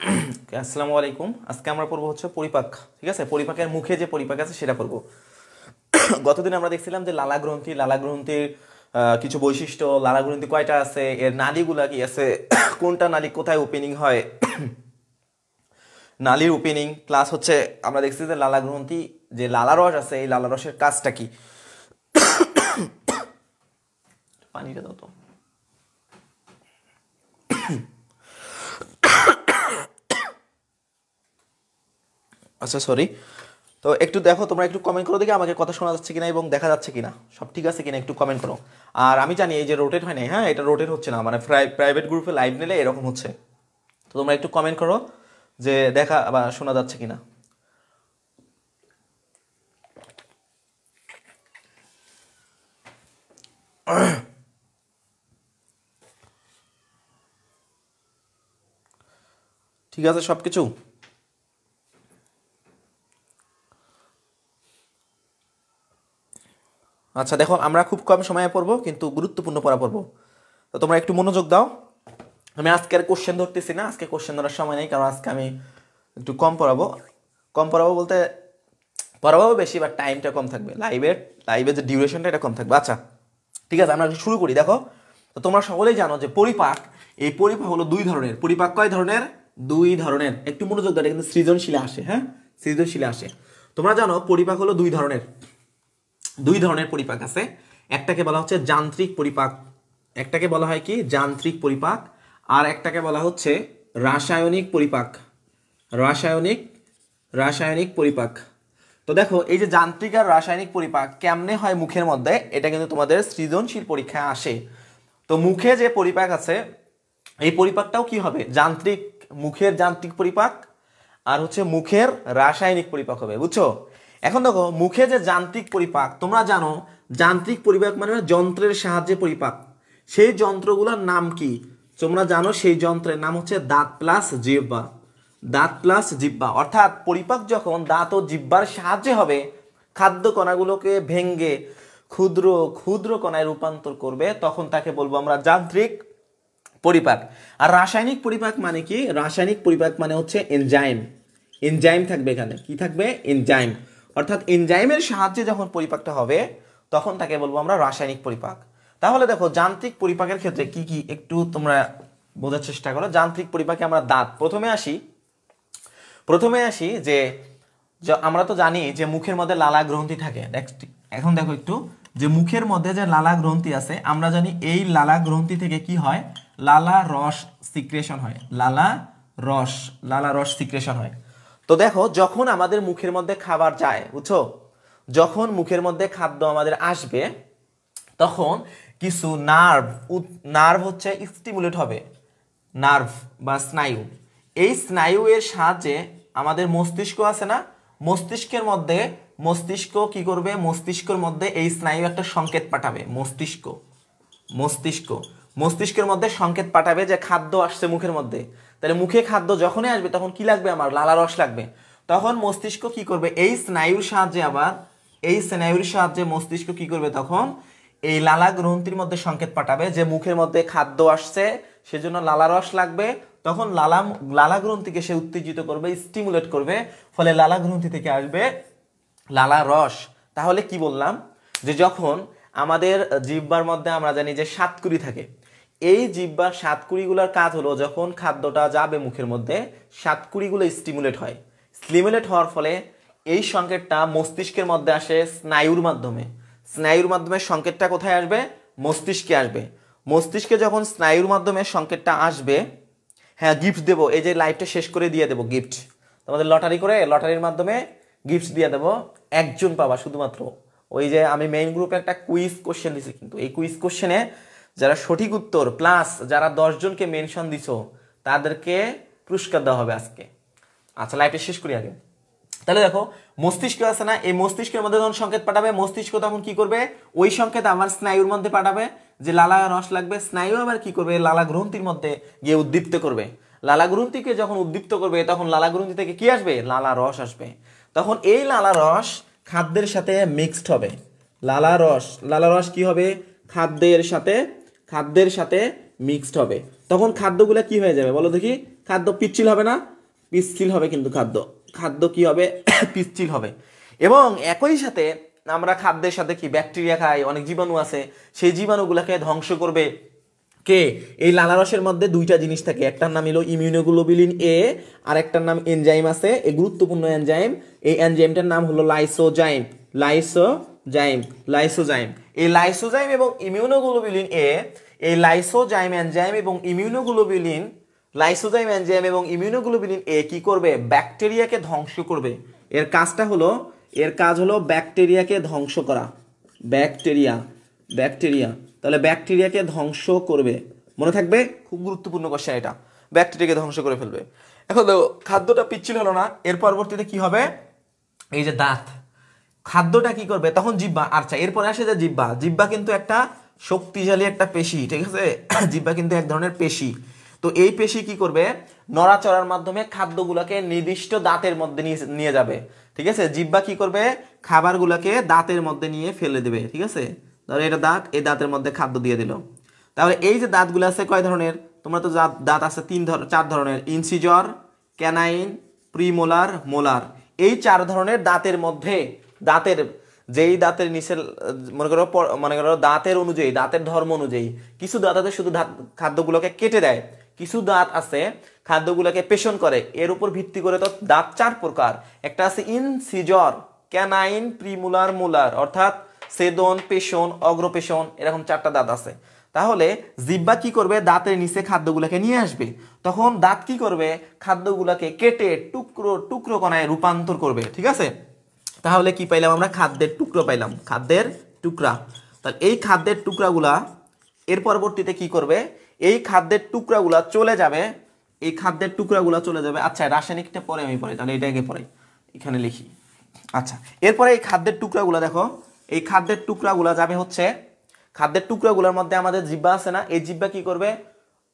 আসসালামু আলাইকুম আজকে আমরা পড়বো হচ্ছে পরিপাক ঠিক আছে পরিপাকের মুখে যে পরিপাক আছে সেটা পড়বো গতদিন আমরা দেখছিলাম যে লালা গ্রন্থি লালা গ্রন্থির কিছু বৈশিষ্ট্য লালা গ্রন্থি কয়টা আছে এর নালীগুলা কি আছে কোনটা নালী কোথায় ওপেনিং হয় নালীর ওপেনিং প্লাস হচ্ছে আমরা দেখছি যে লালা গ্রন্থি যে লালারস আছে এই লালা রসের কাজটা কি পানিটা দত আচ্ছা সরি তো একটু দেখো তোমরা একটু কমেন্ট করো দেখি আমাকে কথা শোনা যাচ্ছে কিনা এবং দেখা যাচ্ছে কিনা সব ঠিক আছে কিনা একটু কমেন্ট করো আর আমি জানি এই যে রোটেট হয় না হ্যাঁ এটা রোটেট হচ্ছে না মানে প্রাইভেট গ্রুপে লাইভ নিলে এরকম হচ্ছে তো তোমরা একটু কমেন্ট করো যে দেখা বা শোনা যাচ্ছে কিনা ঠিক আছে সব কিছু আচ্ছা দেখো আমরা খুব কম সময়ে পড়বো কিন্তু গুরুত্বপূর্ণ পড়া পড়বো তো তোমরা একটু মনোযোগ দাও আমি আজকের কোশ্চেন ধরতেছি না আজকে কোশ্চেন ধরার সময় নেই কারণ আজকে আমি একটু কম পড়াবো কম পড়াবো বলতে পড়াবো বেশি বা টাইমটা কম থাকবে লাইভের লাইভের যে ডিউরেশনটা এটা কম থাকবে আচ্ছা ঠিক আছে আমরা শুরু করি দেখো তো তোমরা সকলেই জানো যে পরিপাক এই পরিপাক হলো দুই ধরনের পরিপাক কয় ধরনের দুই ধরনের একটু মনোযোগ দাও কিন্তু সৃজনশীলে আসে হ্যাঁ সৃজনশীলে আসে তোমরা জানো পরিপাক হলো দুই ধরনের দুই ধরনের পরিপাক আছে একটাকে বলা হচ্ছে যান্ত্রিক পরিপাক একটাকে বলা হয় কি যান্ত্রিক পরিপাক আর একটাকে বলা হচ্ছে রাসায়নিক পরিপাক রাসায়নিক রাসায়নিক পরিপাক তো দেখো এই যে যান্ত্রিক আর রাসায়নিক পরিপাক কেমনে হয় মুখের মধ্যে এটা কিন্তু তোমাদের সৃজনশীল পরীক্ষায় আসে তো মুখে যে পরিপাক আছে এই পরিপাকটাও কি হবে যান্ত্রিক মুখের যান্ত্রিক পরিপাক আর হচ্ছে মুখের রাসায়নিক পরিপাক হবে বুঝছো এখন দেখো মুখে যে যান্ত্রিক পরিপাক তোমরা জানো যান্ত্রিক পরিপাক মানে যন্ত্রের সাহায্যে পরিপাক সেই যন্ত্রগুলোর নাম কি তোমরা জানো সেই যন্ত্রের নাম হচ্ছে দাঁত প্লাস জিব্বা দাঁত প্লাস জিব্বা অর্থাৎ পরিপাক যখন দাঁত ও জিব্বার সাহায্যে হবে খাদ্য কণাগুলোকে ভেঙ্গে ক্ষুদ্র ক্ষুদ্র কণায় রূপান্তর করবে তখন তাকে বলবো আমরা যান্ত্রিক পরিপাক আর রাসায়নিক পরিপাক মানে কি রাসায়নিক পরিপাক মানে হচ্ছে এনজাইম এনজাইম থাকবে এখানে কি থাকবে এনজাইম অর্থাৎ এনজাইমের সাহায্যে যখন পরিপাকটা হবে তখন তাকে বলবো আমরা রাসায়নিক পরিপাক তাহলে দেখো যান্ত্রিক পরিপাকের ক্ষেত্রে কি কি একটু তোমরা বোঝার চেষ্টা করো যান্ত্রিক পরিপাকে আমরা দাঁত প্রথমে আসি প্রথমে আসি যে আমরা তো জানি যে মুখের মধ্যে লালা গ্রন্থি থাকে এখন দেখো একটু যে মুখের মধ্যে যে লালা গ্রন্থি আছে আমরা জানি এই লালা গ্রন্থি থেকে কি হয় লালা রস সিক্রেশন হয় লালা রস লালা রস সিক্রেশন হয় তো দেখো যখন আমাদের মুখের মধ্যে খাবার যায় বুঝছো যখন মুখের মধ্যে খাদ্য আমাদের আসবে তখন কিছু নার্ভ নার্ভ হচ্ছে স্টিমুলেট হবে নার্ভ বা স্নায়ু এই স্নায়ু এর সাহায্যে আমাদের মস্তিষ্ক আছে না মস্তিষ্কের মধ্যে মস্তিষ্ক কি করবে মস্তিষ্কের মধ্যে এই স্নায়ু একটা সংকেত পাঠাবে মস্তিষ্ক মস্তিষ্ক মস্তিষ্কের মধ্যে সংকেত পাঠাবে যে খাদ্য আসছে মুখের মধ্যে তাহলে মুখে খাদ্য যখনই আসবে তখন কি লাগবে আমার লালারস লাগবে তখন মস্তিষ্ক কি করবে এই স্নায়ুর সাহায্যে আবার এই স্নায়ুর সাহায্যে মস্তিষ্ক কি করবে তখন এই লালা গ্রন্থির মধ্যে সংকেত পাঠাবে যে মুখের মধ্যে খাদ্য আসছে সেজন্য লালারস লাগবে তখন লালা লালা গ্রন্থিকে সে উত্তেজিত করবে স্টিমুলেট করবে ফলে লালা গ্রন্থি থেকে আসবে লালা রস তাহলে কি বললাম যে যখন আমাদের জিব্বার মধ্যে আমরা জানি যে সাতকুড়ি থাকে এই জিব্বার সাতকুড়িগুলোর কাজ হলো যখন খাদ্যটা যাবে মুখের মধ্যে সাতকুড়িগুলো স্টিমুলেট হয় স্টিমুলেট হওয়ার ফলে এই সংকেতটা মস্তিষ্কের মধ্যে আসে স্নায়ুর মাধ্যমে স্নায়ুর মাধ্যমে সংকেতটা কোথায় আসবে মস্তিষ্কে আসবে মস্তিষ্কে যখন স্নায়ুর মাধ্যমে সংকেতটা আসবে হ্যাঁ গিফট দেবো এই যে লাইফটা শেষ করে দিয়ে দেবো গিফট তোমাদের লটারি করে লটারির মাধ্যমে গিফট দিয়ে দেবো একজন পাবা শুধুমাত্র ওই যে আমি মেইন গ্রুপে একটা কুইজ কোশ্চেন দিছি কিন্তু এই কুইজ কোশ্চেনে যারা সঠিক উত্তর প্লাস যারা দশজনকে মেনশন দিছো তাদেরকে পুরস্কার দেওয়া হবে আজকে আচ্ছা লাইফটা শেষ করি আগে তাহলে দেখো মস্তিষ্ক আছে না এই মস্তিষ্কের মধ্যে যখন সংকেত পাঠাবে মস্তিষ্ক তখন কি করবে ওই সংকেত আমার স্নায়ুর মধ্যে পাঠাবে যে লালা রস লাগবে স্নায়ু আবার কি করবে লালা গ্রন্থির মধ্যে গিয়ে উদ্দীপ্ত করবে লালা গ্রন্থিকে যখন উদ্দীপ্ত করবে তখন লালা গ্রন্থি থেকে কি আসবে লালা রস আসবে তখন এই লালা রস খাদ্যের সাথে মিক্সড হবে লালা রস লালা রস কি হবে খাদ্যের সাথে খাদ্যের সাথে মিক্সড হবে তখন খাদ্যগুলো কি হয়ে যাবে বলো দেখি খাদ্য পিচ্ছিল হবে না পিচ্ছিল হবে কিন্তু খাদ্য খাদ্য কি হবে পিচ্ছিল হবে এবং একই সাথে আমরা খাদ্যের সাথে কি ব্যাকটেরিয়া খাই অনেক জীবাণু আছে সেই জীবাণুগুলোকে ধ্বংস করবে কে এই লালারসের মধ্যে দুইটা জিনিস থাকে একটার নাম হলো ইমিউনোগ্লোবিলিন এ আর একটার নাম এনজাইম আছে এই গুরুত্বপূর্ণ এনজাইম এই এনজাইমটার নাম হলো লাইসোজাইম লাইসো জাইম লাইসোজাইম এই লাইসোজাইম এবং ইমিউনোগ্লোবিউলিন এ এই লাইসোজাইম এনজাইম এবং ইমিউনোগ্লোবিউলিন লাইসোজাইম এনজাইম এবং ইমিউনোগ্লোবিউলিন এ কি করবে ব্যাকটেরিয়াকে ধ্বংস করবে এর কাজটা হলো এর কাজ হলো ব্যাকটেরিয়াকে ধ্বংস করা ব্যাকটেরিয়া ব্যাকটেরিয়া তাহলে ব্যাকটেরিয়াকে ধ্বংস করবে মনে থাকবে খুব গুরুত্বপূর্ণ কোশ্চেন এটা ব্যাকটেরিয়াকে ধ্বংস করে ফেলবে এখন খাদ্যটা পিচ্ছিল হলো না এর পরবর্তীতে কি হবে এই যে দাঁত খাদ্যটা কি করবে তখন জিব্বা আচ্ছা এরপরে আসে যে জিব্বা জিব্বা কিন্তু একটা শক্তিশালী একটা পেশি ঠিক আছে জিব্বা কিন্তু এক ধরনের পেশি তো এই পেশি কি করবে নড়াচড়ার মাধ্যমে খাদ্যগুলোকে নির্দিষ্ট দাঁতের মধ্যে নিয়ে যাবে ঠিক আছে জিব্বা কি করবে খাবারগুলোকে দাঁতের মধ্যে নিয়ে ফেলে দেবে ঠিক আছে ধরো এটা দাঁত এই দাঁতের মধ্যে খাদ্য দিয়ে দিল তাহলে এই যে দাঁতগুলো আছে কয় ধরনের তোমরা তো দাঁত আছে তিন ধর চার ধরনের ইনসিজর ক্যানাইন প্রিমোলার মোলার এই চার ধরনের দাঁতের মধ্যে দাঁতের যেই দাঁতের নিচে মনে করো মনে করো দাঁতের অনুযায়ী দাঁতের ধর্ম অনুযায়ী কিছু দাঁত আছে শুধু খাদ্যগুলোকে কেটে দেয় কিছু দাঁত আছে খাদ্যগুলোকে পেষণ করে এর উপর ভিত্তি করে তো দাঁত চার প্রকার একটা আছে ইনসিজর ক্যানাইন প্রিমুলার মুলার অর্থাৎ সেদন পেশন অগ্রপেশন এরকম চারটা দাঁত আছে তাহলে জিব্বা কি করবে দাঁতের নিচে খাদ্যগুলোকে নিয়ে আসবে তখন দাঁত কি করবে খাদ্যগুলোকে কেটে টুকরো টুকরো কণায় রূপান্তর করবে ঠিক আছে তাহলে কি পাইলাম আমরা খাদ্যের টুকরো পাইলাম খাদ্যের টুকরা তাহলে এই খাদ্যের টুকরাগুলা এর পরবর্তীতে কি করবে এই খাদ্যের টুকরাগুলা চলে যাবে এই খাদ্যের টুকরাগুলা চলে যাবে আচ্ছা রাসায়নিকটা পরে আমি পড়াই তাহলে এটাকে পড়াই এখানে লিখি আচ্ছা এরপরে এই খাদ্যের টুকরাগুলা দেখো এই খাদ্যের টুকরাগুলা যাবে হচ্ছে খাদ্যের টুকরাগুলোর মধ্যে আমাদের জিব্বা আছে না এই জিব্বা কি করবে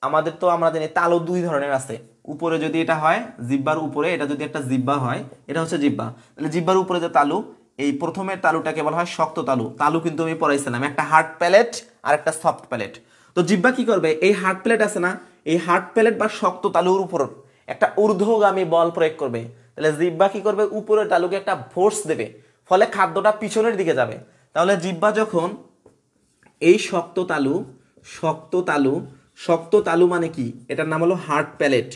আমাদের তো আমরা জানি তালো দুই ধরনের আছে উপরে যদি এটা হয় জিব্বার উপরে এটা যদি একটা জিব্বা হয় এটা হচ্ছে জিব্বা তাহলে জিব্বার উপরে যে তালু এই প্রথমের তালুটাকে বলা হয় শক্ত তালু তালু কিন্তু আমি পড়াইছিলাম একটা হার্ড প্যালেট আর একটা সফট প্যালেট তো জিব্বা কি করবে এই হার্ট প্লেট আছে না এই হার্ট প্যালেট বা শক্ত তালুর উপর একটা ঊর্ধ্বগামী বল প্রয়োগ করবে তাহলে জিব্বা কি করবে উপরের তালুকে একটা ফোর্স দেবে ফলে খাদ্যটা পিছনের দিকে যাবে তাহলে জিব্বা যখন এই শক্ত তালু শক্ত তালু শক্ত তালু মানে কি এটার নাম হলো হার্ট প্যালেট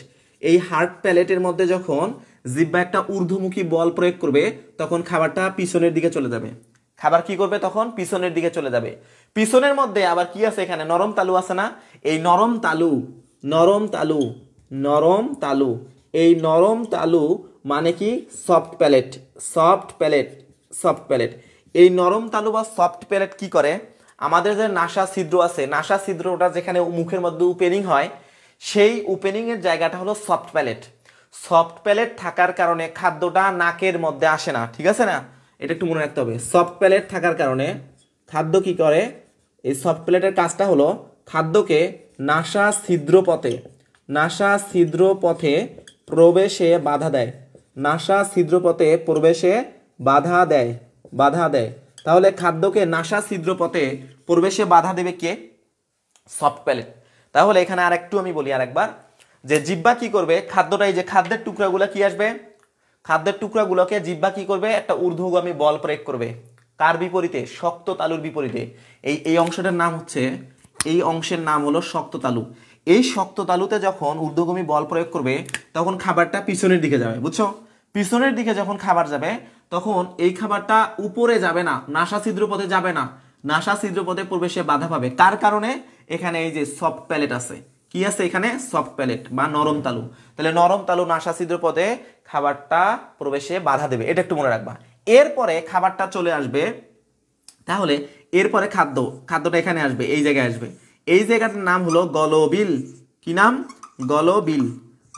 এই হার্ট প্যালেটের মধ্যে যখন জিব্বা একটা ঊর্ধ্বমুখী বল প্রয়োগ করবে তখন খাবারটা পিছনের দিকে চলে যাবে খাবার কি করবে তখন পিছনের দিকে চলে যাবে পিছনের মধ্যে আবার কি আছে এখানে নরম তালু আছে না এই নরম তালু নরম তালু নরম তালু এই নরম তালু মানে কি soft palate soft palate soft palate এই নরম তালু বা সফট প্যালেট কি করে আমাদের যে নাসা ছিদ্র আছে নাসা ছিদ্রটা যেখানে মুখের মধ্যে ওপেনিং হয় সেই ওপেনিংয়ের জায়গাটা হলো সফট প্যালেট সফট প্যালেট থাকার কারণে খাদ্যটা নাকের মধ্যে আসে না ঠিক আছে না এটা একটু মনে রাখতে হবে সফট প্যালেট থাকার কারণে খাদ্য কি করে এই সফট প্লেটের কাজটা হলো খাদ্যকে নাসা ছিদ্র পথে নাসা ছিদ্র পথে প্রবেশে বাধা দেয় নাসা ছিদ্র পথে প্রবেশে বাধা দেয় বাধা দেয় তাহলে খাদ্যকে নাসা ছিদ্র পথে প্রবেশে বাধা দেবে কে সফট প্যালেট তাহলে এখানে আর একটু আমি বলি আর একবার যে জিব্বা কি করবে খাদ্যটা এই যে খাদ্যের টুকরাগুলো কি আসবে খাদ্যের টুকরাগুলোকে জিব্বা কি করবে একটা ঊর্ধ্বগামী বল প্রয়োগ করবে কার বিপরীতে শক্ত তালুর বিপরীতে এই এই অংশটার নাম হচ্ছে এই অংশের নাম হলো শক্ত তালু এই শক্ত তালুতে যখন ঊর্ধ্বগামী বল প্রয়োগ করবে তখন খাবারটা পিছনের দিকে যাবে বুঝছো পিছনের দিকে যখন খাবার যাবে তখন এই খাবারটা উপরে যাবে না নাসা ছিদ্রপথে যাবে না নাসা ছিদ্রপথে প্রবেশে বাধা পাবে কার কারণে এখানে এই যে সফট প্যালেট আছে কি আছে এখানে সফট প্যালেট বা নরম তালু তাহলে নরম তালু নাসা ছিদ্র পথে খাবারটা প্রবেশে বাধা দেবে এটা একটু মনে রাখবা এরপরে খাবারটা চলে আসবে তাহলে এরপরে খাদ্য খাদ্যটা এখানে আসবে এই জায়গায় আসবে এই জায়গাটার নাম হলো গলবিল কি নাম গলবিল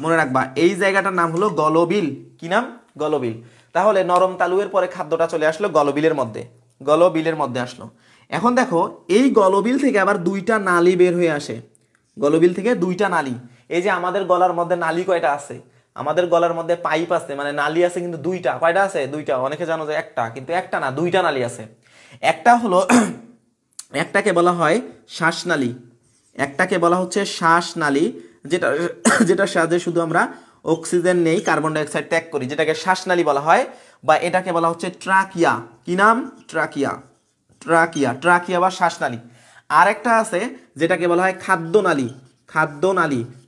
মনে রাখবা এই জায়গাটার নাম হলো গলবিল কি নাম গলবিল তাহলে নরম তালুয়ের পরে খাদ্যটা চলে আসলো গলবিলের মধ্যে গলবিলের মধ্যে আসলো এখন দেখো এই গলবিল থেকে আবার দুইটা নালি বের হয়ে আসে গলবিল থেকে দুইটা নালি এই যে আমাদের গলার মধ্যে নালি কয়টা আছে আমাদের গলার মধ্যে পাইপ আছে মানে নালি আছে কিন্তু দুইটা কয়টা আছে দুইটা অনেকে জানো যে একটা কিন্তু একটা না দুইটা নালি আছে একটা হলো একটাকে বলা হয় শ্বাসনালি একটাকে বলা হচ্ছে শ্বাসনালি যেটা যেটার সাহায্যে শুধু আমরা অক্সিজেন নেই কার্বন ডাইঅক্সাইড ত্যাগ করি যেটাকে শ্বাসনালী বলা হয় বা এটাকে বলা হচ্ছে ট্রাকিয়া কি নাম ট্রাকিয়া ট্রাকিয়া ট্রাকিয়া বা শ্বাসনালী আরেকটা আছে যেটাকে বলা হয় নালী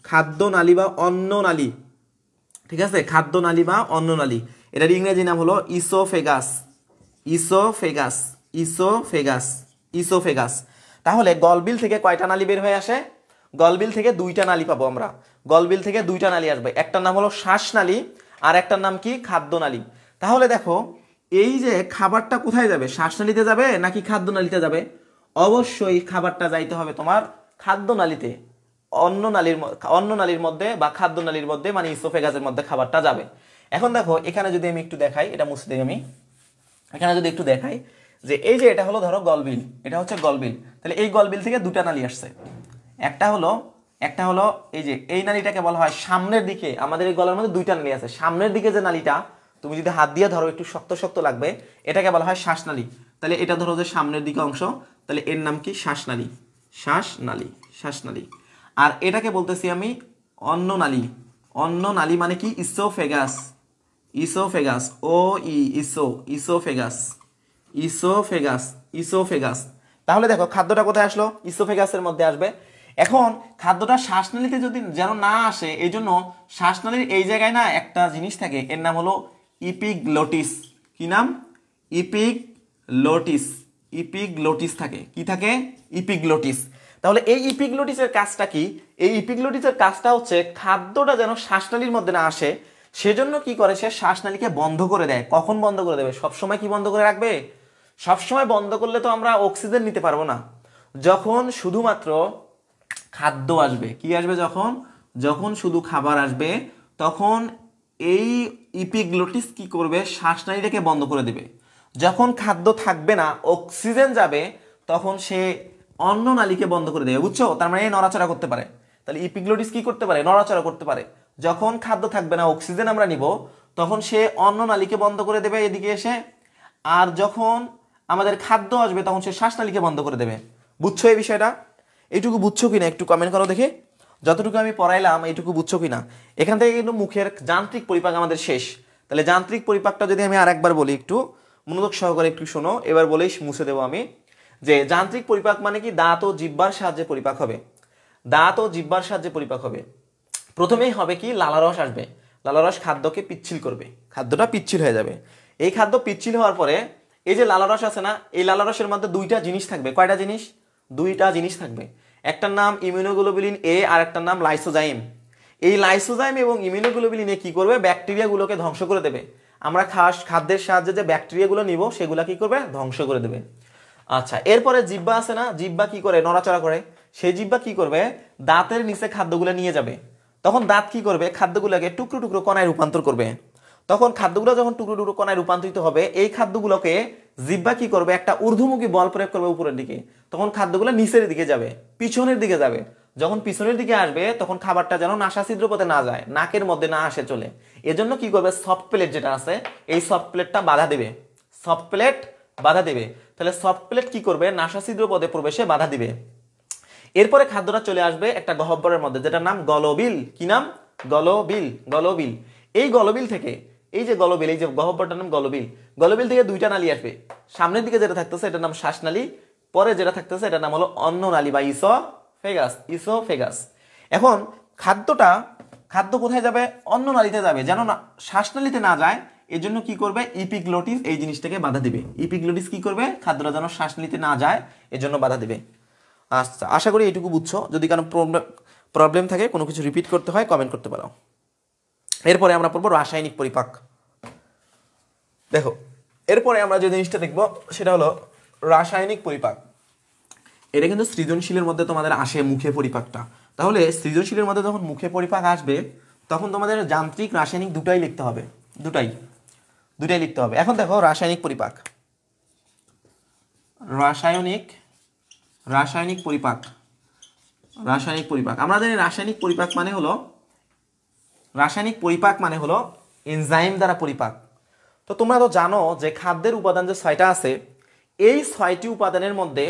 খাদ্য নালী বা নালী ঠিক আছে নালী বা নালী এটার ইংরেজি নাম হলো ইসোফেগাস ইসোফেগাস ইসোফেগাস ইসোফেগাস তাহলে গলবিল থেকে কয়টা নালী বের হয়ে আসে গলবিল থেকে দুইটা নালী পাবো আমরা গলবিল থেকে দুইটা নালী আসবে একটার নাম হলো শ্বাসনালী আর একটার নাম কি নালী তাহলে দেখো এই যে খাবারটা কোথায় যাবে শ্বাসনালীতে যাবে নাকি খাদ্যনালীতে যাবে অবশ্যই খাবারটা যাইতে হবে তোমার খাদ্যনালীতে অন্য নালীর অন্য নালীর মধ্যে বা খাদ্য মধ্যে মানে গাছের মধ্যে খাবারটা যাবে এখন দেখো এখানে যদি আমি একটু দেখাই এটা মুছে দিই আমি এখানে যদি একটু দেখাই যে এই যে এটা হলো ধরো গলবিল এটা হচ্ছে গলবিল তাহলে এই গলবিল থেকে দুটা নালী আসছে একটা হলো একটা হলো এই যে এই নালীটাকে বলা হয় সামনের দিকে আমাদের এই গলার মধ্যে দুইটা নালী আছে সামনের দিকে যে নালীটা তুমি যদি হাত দিয়ে ধরো একটু শক্ত শক্ত লাগবে এটাকে বলা হয় শ্বাসনালী তাহলে এটা ধরো যে সামনের দিকে অংশ তাহলে এর নাম কি শ্বাসনালী শ্বাসনালী শ্বাসনালী আর এটাকে বলতেছি আমি অন্য নালী অন্য নালী মানে কি ইসোফেগাস ইসোফেগাস ও ই ইসো ইসোফেগাস ইসোফেগাস ইসোফেগাস তাহলে দেখো খাদ্যটা কোথায় আসলো ইসোফেগাসের মধ্যে আসবে এখন খাদ্যটা শ্বাসনালীতে যদি যেন না আসে এই জন্য শ্বাসনালীর এই জায়গায় না একটা জিনিস থাকে এর নাম হলো ইপিগ্লোটিস কি নাম ইপিগ্লোটিস ইপিগ্লোটিস থাকে কি থাকে ইপিগ্লোটিস তাহলে এই ইপিগ্লোটিসের কাজটা কি এই ইপিগ্লোটিসের কাজটা হচ্ছে খাদ্যটা যেন শ্বাসনালীর মধ্যে না আসে সেজন্য কি করে সে শ্বাসনালীকে বন্ধ করে দেয় কখন বন্ধ করে দেবে সবসময় কি বন্ধ করে রাখবে সবসময় বন্ধ করলে তো আমরা অক্সিজেন নিতে পারবো না যখন শুধুমাত্র খাদ্য আসবে কি আসবে যখন যখন শুধু খাবার আসবে তখন এই ইপিগ্লোটিস কি করবে শ্বাসনালীটাকে বন্ধ করে দেবে যখন খাদ্য থাকবে না অক্সিজেন যাবে তখন সে অন্য নালীকে বন্ধ করে দেবে বুঝছো তার মানে নড়াচড়া করতে পারে তাহলে ইপিগ্লোটিস কি করতে পারে নড়াচড়া করতে পারে যখন খাদ্য থাকবে না অক্সিজেন আমরা নিব তখন সে অন্য নালীকে বন্ধ করে দেবে এদিকে এসে আর যখন আমাদের খাদ্য আসবে তখন সে শ্বাসনালীকে বন্ধ করে দেবে বুঝছো এই বিষয়টা এইটুকু বুঝছো কি না একটু কমেন্ট করো দেখে যতটুকু আমি পড়াইলাম এইটুকু বুঝছো কি না এখান থেকে কিন্তু মুখের যান্ত্রিক পরিপাক আমাদের শেষ তাহলে যান্ত্রিক পরিপাকটা যদি আমি আর একবার বলি একটু মনোযোগ সহকারে একটু শোনো এবার বলেই মুছে দেবো আমি যে যান্ত্রিক পরিপাক মানে কি দাঁত ও জিব্বার সাহায্যে পরিপাক হবে দাঁত ও জিব্বার সাহায্যে পরিপাক হবে প্রথমেই হবে কি লালারস আসবে লালারস খাদ্যকে পিচ্ছিল করবে খাদ্যটা পিচ্ছিল হয়ে যাবে এই খাদ্য পিচ্ছিল হওয়ার পরে এই যে লালারস আছে না এই লালারসের মধ্যে দুইটা জিনিস থাকবে কয়টা জিনিস দুইটা জিনিস থাকবে একটার নাম ইমিউনোগ্লোবিলিন এ আর একটার নাম লাইসোজাইম এই লাইসোজাইম এবং ইমিউনোগ্লোবিলিনে কি করবে ব্যাকটেরিয়াগুলোকে ধ্বংস করে দেবে আমরা খাস খাদ্যের সাহায্যে যে ব্যাকটেরিয়াগুলো নিব সেগুলো কি করবে ধ্বংস করে দেবে আচ্ছা এরপরে জিব্বা আছে না জিব্বা কি করে নড়াচড়া করে সেই জিব্বা কি করবে দাঁতের নিচে খাদ্যগুলো নিয়ে যাবে তখন দাঁত কি করবে খাদ্যগুলোকে টুকরো টুকরো কণায় রূপান্তর করবে তখন খাদ্যগুলো যখন টুকরো টুকরো কণায় রূপান্তরিত হবে এই খাদ্যগুলোকে জিব্বা কি করবে একটা ঊর্ধ্বমুখী বল প্রয়োগ করবে উপরের দিকে তখন খাদ্যগুলো নিচের দিকে যাবে পিছনের দিকে যাবে যখন পিছনের দিকে আসবে তখন খাবারটা যেন নাশা ছিদ্র পথে না যায় নাকের মধ্যে না আসে চলে এজন্য কি করবে সফট প্লেট যেটা আছে এই সফট প্লেটটা বাধা দেবে সফট প্লেট বাধা দেবে তাহলে সফট প্লেট কি করবে নাশা ছিদ্র পদে প্রবেশে বাধা দিবে এরপরে খাদ্যটা চলে আসবে একটা গহব্বরের মধ্যে যেটার নাম গলবিল কি নাম গলবিল গলবিল এই গলবিল থেকে এই যে গলবিল এই যে গহব্বরটার নাম গলবিল গলবিল থেকে দুইটা নালী আসবে সামনের দিকে যেটা থাকতেছে এটার নাম নালী পরে যেটা থাকতেছে এটার নাম হলো অন্ন নালী বা ইসো ফেগাস ইসো ফেগাস এখন খাদ্যটা খাদ্য কোথায় যাবে অন্য নালীতে যাবে যেন না শ্বাসনালীতে না যায় এর জন্য কি করবে ইপিগ্লোটিস এই জিনিসটাকে বাধা দেবে ইপিগ্লোটিস কি করবে খাদ্যটা যেন শ্বাসনালীতে না যায় এর জন্য বাধা দেবে আচ্ছা আশা করি এটুকু বুঝছো যদি কোনো প্রবলেম থাকে কোনো কিছু রিপিট করতে হয় কমেন্ট করতে পারো এরপরে আমরা পড়বো রাসায়নিক পরিপাক দেখো এরপরে আমরা যে জিনিসটা দেখব সেটা হলো রাসায়নিক পরিপাক এটা কিন্তু সৃজনশীলের মধ্যে তোমাদের আসে মুখে পরিপাকটা তাহলে সৃজনশীলের মধ্যে যখন মুখে পরিপাক আসবে তখন তোমাদের যান্ত্রিক রাসায়নিক দুটাই লিখতে হবে দুটাই দুটাই লিখতে হবে এখন দেখো রাসায়নিক পরিপাক রাসায়নিক রাসায়নিক পরিপাক রাসায়নিক পরিপাক আমরা জানি রাসায়নিক পরিপাক মানে হলো রাসায়নিক পরিপাক মানে হলো এনজাইম দ্বারা পরিপাক তো তোমরা তো জানো যে খাদ্যের উপাদান যে ছয়টা আছে এই ছয়টি উপাদানের মধ্যে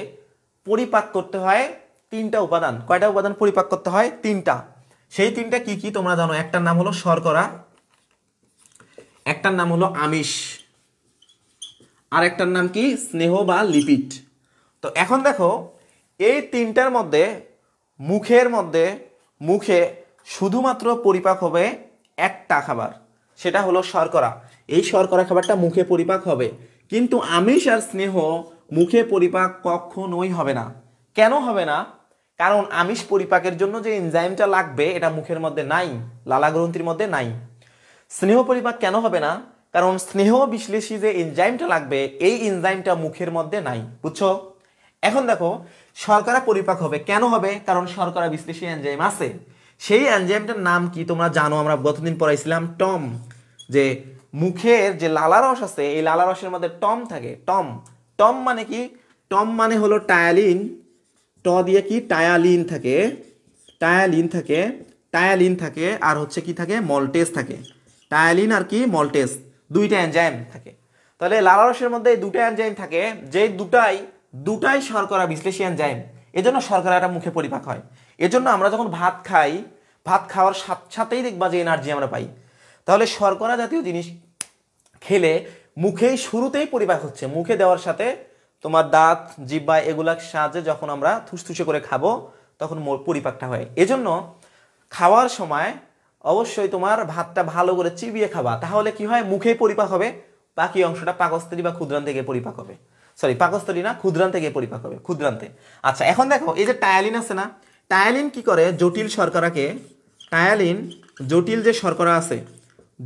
পরিপাক করতে হয় তিনটা উপাদান কয়টা উপাদান পরিপাক করতে হয় তিনটা সেই তিনটা কি কি তোমরা জানো একটার নাম হলো শর্করা একটার নাম হলো আমিষ আর একটার নাম কি স্নেহ বা লিপিড তো এখন দেখো এই তিনটার মধ্যে মুখের মধ্যে মুখে শুধুমাত্র পরিপাক হবে একটা খাবার সেটা হলো শর্করা এই শর্করা খাবারটা মুখে পরিপাক হবে কিন্তু আমিষ আর স্নেহ মুখে পরিপাক কখনোই হবে না কেন হবে না কারণ আমিষ পরিপাকের জন্য যে এনজাইমটা লাগবে এটা মুখের মধ্যে নাই লালা গ্রন্থির মধ্যে নাই স্নেহ পরিপাক কেন হবে না কারণ স্নেহ বিশ্লেষী যে এনজাইমটা লাগবে এই এনজাইমটা মুখের মধ্যে নাই বুঝছো এখন দেখো শর্করা পরিপাক হবে কেন হবে কারণ শর্করা বিশ্লেষী এনজাইম আছে সেই অ্যানজাইমটার নাম কি তোমরা জানো আমরা গতদিন পড়াইছিলাম টম যে মুখের যে লালারস আছে এই লালারসের মধ্যে টম থাকে টম টম মানে কি টম মানে হলো টায়ালিন ট দিয়ে কি টায়ালিন থাকে টায়ালিন থাকে টায়ালিন থাকে আর হচ্ছে কি থাকে মলটেস থাকে টায়ালিন আর কি মলটেস দুইটা অ্যানজাইম থাকে তাহলে লালারসের মধ্যে দুটো অ্যানজাইম থাকে যে দুটাই দুটাই শর্করা বিশ্লেষী অ্যানজাইম এজন্য শর্করাটা মুখে পরিপাক হয় এজন্য আমরা যখন ভাত খাই ভাত খাওয়ার সাথে সাথেই দেখবা যে এনার্জি আমরা পাই তাহলে শর্করা জাতীয় জিনিস খেলে মুখেই শুরুতেই পরিপাক হচ্ছে মুখে দেওয়ার সাথে তোমার দাঁত জিব্বা এগুলার সাহায্যে যখন আমরা থুসথুসে করে খাবো তখন পরিপাকটা হয় এজন্য খাওয়ার সময় অবশ্যই তোমার ভাতটা ভালো করে চিবিয়ে খাবা তাহলে কি হয় মুখে পরিপাক হবে বাকি অংশটা পাকস্থলী বা ক্ষুদ্রান থেকে পরিপাক হবে সরি পাকস্থলী না ক্ষুদ্রান থেকে পরিপাক হবে ক্ষুদ্রান্তে আচ্ছা এখন দেখো এই যে টায়ালিন আছে না টায়ালিন কি করে জটিল শর্করাকে টায়ালিন জটিল যে শর্করা আছে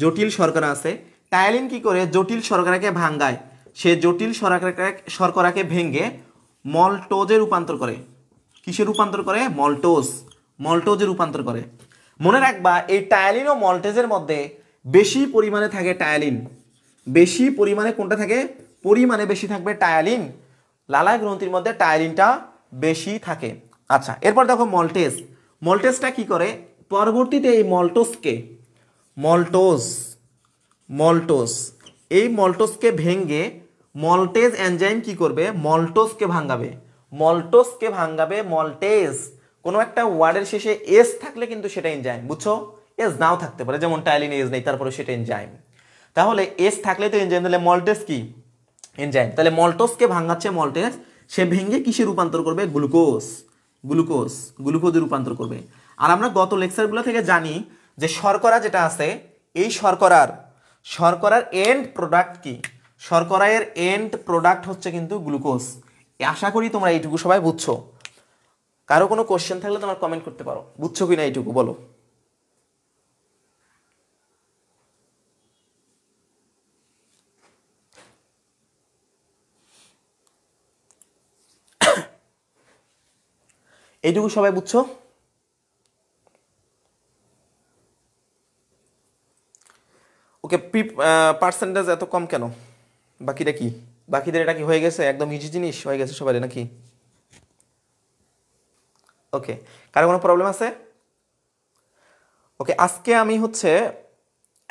জটিল শর্করা আছে টায়ালিন কি করে জটিল শর্করাকে ভাঙ্গায় সে জটিল শর্করাকে শর্করাকে ভেঙ্গে মলটোজে রূপান্তর করে কিসে রূপান্তর করে মলটোজ মলটোজে রূপান্তর করে মনে রাখবা এই টায়ালিন ও মলটেজের মধ্যে বেশি পরিমাণে থাকে টায়ালিন বেশি পরিমাণে কোনটা থাকে পরিমাণে বেশি থাকবে টায়ালিন লালা গ্রন্থির মধ্যে টায়ালিনটা বেশি থাকে আচ্ছা এরপর দেখো মলটেজ মলটেজটা কি করে পরবর্তীতে এই মল্টোসকে মল্টোস মল্টোস এই মল্টোসকে ভেঙ্গে মল্টেজ এনজাইম কি করবে মল্টোসকে ভাঙ্গাবে মল্টোসকে ভাঙ্গাবে মল্টেজ কোনো একটা ওয়ার্ডের শেষে এস থাকলে কিন্তু সেটা এনজাইম বুঝছো এস নাও থাকতে পারে যেমন টাইলিন এস নেই তারপরে সেটা এনজাইম তাহলে এস থাকলে তো এনজাইম তাহলে মল্টেস কি এনজাইম তাহলে মল্টোসকে ভাঙাচ্ছে মল্টেস সে ভেঙে কিসে রূপান্তর করবে গ্লুকোজ গ্লুকোজ গ্লুকোজে রূপান্তর করবে আর আমরা গত লেকচারগুলো থেকে জানি যে শর্করা যেটা আছে এই শর্করার শর্করার এন্ড প্রোডাক্ট কি শর্করায়ের এন্ড প্রোডাক্ট হচ্ছে কিন্তু গ্লুকোজ আশা করি তোমরা এইটুকু সবাই বুঝছো কারো কোনো কোশ্চেন থাকলে তোমার কমেন্ট করতে পারো বুঝছো কি না এইটুকু বলো এইটুকু সবাই বুঝছো ওকে পি পার্সেন্টেজ এত কম কেন বাকিটা কি বাকিদের এটা কি হয়ে গেছে একদম ইজি জিনিস হয়ে গেছে সবারই নাকি ওকে কারো কোনো প্রবলেম আছে ওকে আজকে আমি হচ্ছে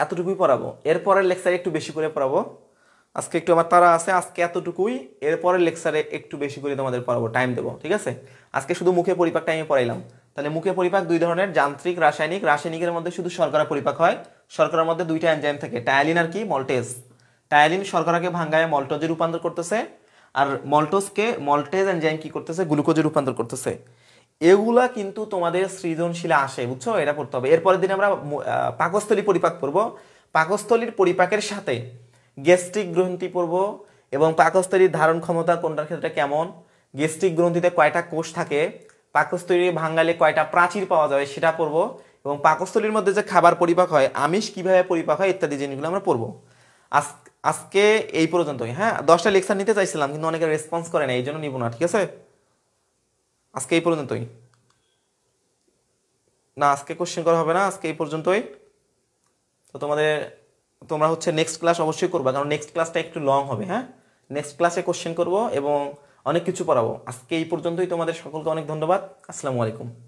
এতটুকুই পড়াবো এরপরের লেকচারে একটু বেশি করে পড়াবো আজকে একটু আমার তারা আছে আজকে এতটুকুই এরপরের লেকচারে একটু বেশি করে তোমাদের পড়াবো টাইম দেবো ঠিক আছে আজকে শুধু মুখে পরিপাকটা আমি পড়াইলাম তাহলে মুখে পরিপাক দুই ধরনের যান্ত্রিক রাসায়নিক রাসায়নিকের মধ্যে শুধু শর্করা পরিপাক হয় শর্করার মধ্যে দুইটা এনজাইম থাকে টায়ালিন আর কি মল্টেজ টায়ালিন শর্করাকে ভাঙ্গায় মল্টোজে রূপান্তর করতেছে আর মল্টোজকে মল্টেজ এনজাইম কি করতেছে গ্লুকোজে রূপান্তর করতেছে এগুলা কিন্তু তোমাদের সৃজনশীলে আসে বুঝছো এটা পড়তে হবে এরপরের দিন আমরা পাকস্থলী পরিপাক করব পাকস্থলীর পরিপাকের সাথে গ্যাস্ট্রিক গ্রন্থি পড়ব এবং পাকস্থলীর ধারণ ক্ষমতা কোনটার ক্ষেত্রে কেমন গ্যাস্ট্রিক গ্রন্থিতে কয়টা কোষ থাকে পাকস্থলী ভাঙ্গালে কয়টা প্রাচীর পাওয়া যাবে সেটা পড়ব এবং পাকস্থলীর মধ্যে যে খাবার পরিপাক হয় আমিষ কীভাবে পরিপাক হয় ইত্যাদি জিনিসগুলো আমরা পড়বো আজ আজকে এই পর্যন্তই হ্যাঁ দশটা লেকচার নিতে চাইছিলাম কিন্তু অনেকে রেসপন্স করে না এই জন্য নিব না ঠিক আছে আজকে এই পর্যন্তই না আজকে কোশ্চেন করা হবে না আজকে এই পর্যন্তই তো তোমাদের তোমরা হচ্ছে নেক্সট ক্লাস অবশ্যই করবো কারণ নেক্সট ক্লাসটা একটু লং হবে হ্যাঁ নেক্সট ক্লাসে কোশ্চেন করব এবং অনেক কিছু পড়াবো আজকে এই পর্যন্তই তোমাদের সকলকে অনেক ধন্যবাদ আসসালামু আলাইকুম